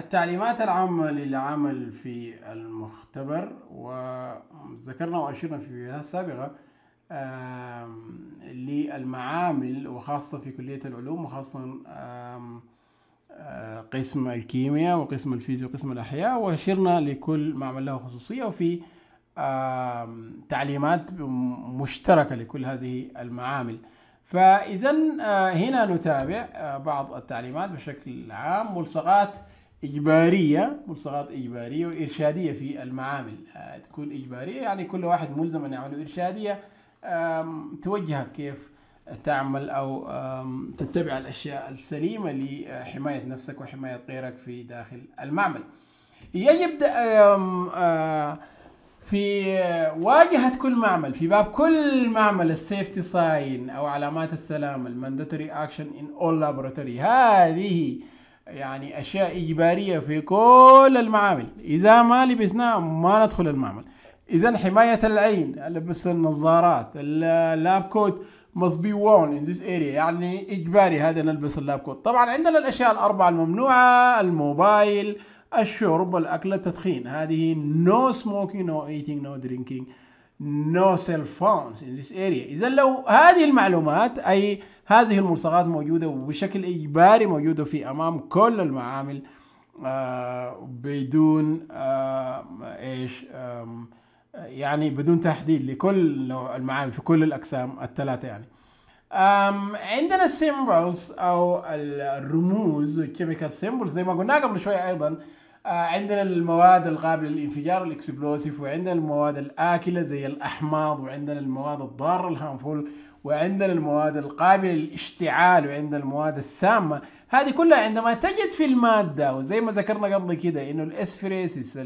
التعليمات العامة للعمل في المختبر وذكرنا وأشرنا في فيديوهات سابقة للمعامل وخاصة في كلية العلوم وخاصة آه، قسم الكيمياء وقسم الفيزياء وقسم الأحياء وأشرنا لكل معمل له خصوصية وفي تعليمات مشتركة لكل هذه المعامل فإذا آه، هنا نتابع آه، بعض التعليمات بشكل عام ملصقات إجبارية ملصقات إجبارية وإرشادية في المعامل آه، تكون إجبارية يعني كل واحد ملزم أن يعمل إرشادية توجهك كيف تعمل أو تتبع الأشياء السليمة لحماية نفسك وحماية غيرك في داخل المعمل يجب آه، في واجهة كل معمل في باب كل معمل السيفتي ساين أو علامات السلامة المانداتري أكشن إن أول لابوراتوري هذه يعني أشياء إجبارية في كل المعامل إذا ما لبسناها ما ندخل المعمل إذا حماية العين لبس النظارات اللاب كوت must be worn in this area يعني إجباري هذا نلبس اللاب كوت طبعا عندنا الأشياء الأربعة الممنوعة الموبايل الشرب الأكل التدخين هذه نو سموكينج نو ايتينج نو درينكينج no cell phones in this area إذا لو هذه المعلومات أي هذه الملصقات موجودة وبشكل إجباري موجودة في أمام كل المعامل آه، بدون آه، إيش يعني بدون تحديد لكل المعامل في كل الأقسام الثلاثة يعني عندنا symbols أو الرموز chemical symbols زي ما قلنا قبل شوية أيضا آه، عندنا المواد القابلة للانفجار الاكسبلوسيف وعندنا المواد الآكلة زي الأحماض وعندنا المواد الضارة الهانفول وعندنا المواد القابلة للاشتعال وعندنا المواد السامة هذه كلها عندما تجد في المادة وزي ما ذكرنا قبل كده انه الاسفريسيس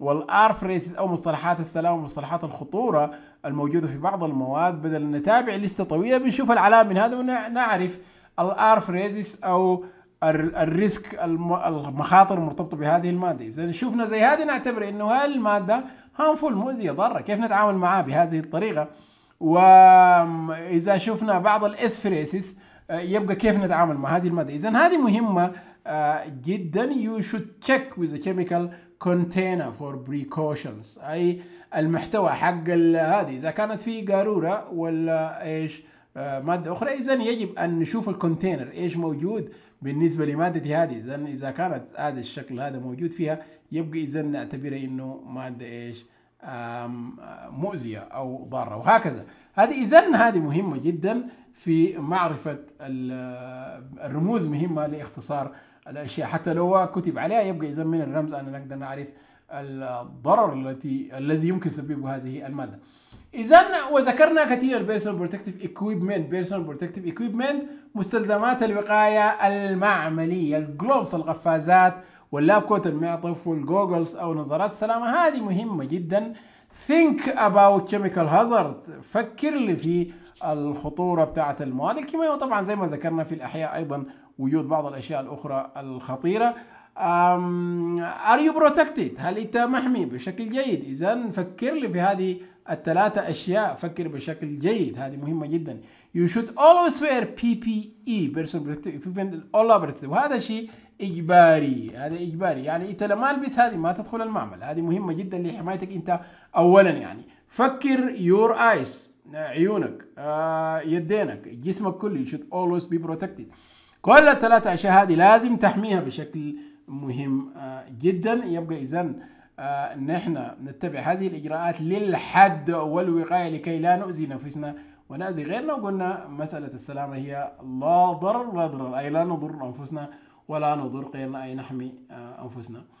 والارفريسيس او مصطلحات السلام ومصطلحات الخطورة الموجودة في بعض المواد بدل نتابع لستة طويلة بنشوف العلامة من هذا ونعرف الارفريسيس او الريسك المخاطر المرتبطه بهذه الماده اذا شفنا زي هذه نعتبر انه هذه الماده هانفول مؤذيه ضاره كيف نتعامل معها بهذه الطريقه واذا شفنا بعض الاسفريسيس آه، يبقى كيف نتعامل مع هذه الماده اذا هذه مهمه آه، جدا يو شود تشيك وذ كيميكال كونتينر فور بريكوشنز اي المحتوى حق هذه اذا كانت في قاروره ولا ايش آه، ماده اخرى اذا يجب ان نشوف الكونتينر ايش موجود بالنسبه لمادتي هذه اذا اذا كانت هذا الشكل هذا موجود فيها يبقى اذا نعتبره انه ماده ايش آه، مؤذيه او ضاره وهكذا هذه اذا هذه مهمه جدا في معرفه آه، الرموز مهمه لاختصار الاشياء حتى لو كتب عليها يبقى اذا من الرمز ان نقدر نعرف الضرر التي الذي يمكن تسببه هذه الماده اذا وذكرنا كثير البيرسونال بروتكتيف ايكويبمنت بيرسونال بروتكتيف ايكويبمنت مستلزمات الوقايه المعمليه الجلوفز القفازات واللاب كوت المعطف والجوجلز او نظارات السلامه هذه مهمه جدا ثينك اباوت كيميكال هازارد فكر لي في الخطوره بتاعه المواد الكيميائيه وطبعا زي ما ذكرنا في الاحياء ايضا وجود بعض الاشياء الاخرى الخطيره ار يو بروتكتد هل انت محمي بشكل جيد اذا فكر لي في هذه الثلاثة أشياء فكر بشكل جيد هذه مهمة جدا you should always wear PPE personal protective equipment all operative وهذا شيء إجباري هذا إجباري يعني أنت لما ألبس هذه ما تدخل المعمل هذه مهمة جدا لحمايتك أنت أولا يعني فكر your eyes عيونك آه، يدينك جسمك كله you should always be protected كل الثلاثة أشياء هذه لازم تحميها بشكل مهم آه، جدا يبقى إذا آه، ان احنا نتبع هذه الاجراءات للحد والوقايه لكي لا نؤذي نفسنا ونأذي غيرنا وقلنا مساله السلامه هي لا ضرر ولا ضرر اي لا نضر انفسنا ولا نضر غيرنا اي نحمي آه، انفسنا